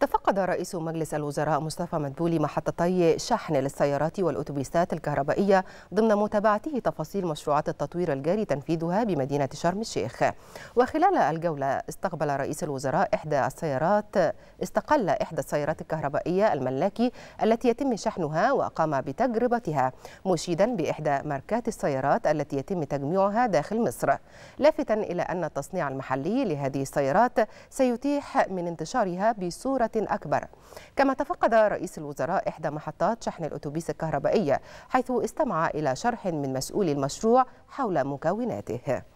تفقد رئيس مجلس الوزراء مصطفى مدبولي محطتي شحن للسيارات والأتوبيسات الكهربائية ضمن متابعته تفاصيل مشروعات التطوير الجاري تنفيذها بمدينة شرم الشيخ وخلال الجولة استقبل رئيس الوزراء إحدى السيارات استقل إحدى السيارات الكهربائية الملاكي التي يتم شحنها وقام بتجربتها مشيدا بإحدى ماركات السيارات التي يتم تجميعها داخل مصر لافتا إلى أن التصنيع المحلي لهذه السيارات سيتيح من انتشارها بصورة بجدارة أكبر كما تفقد رئيس الوزراء إحدى محطات شحن الأتوبيس الكهربائية حيث استمع إلى شرح من مسؤول المشروع حول مكوناته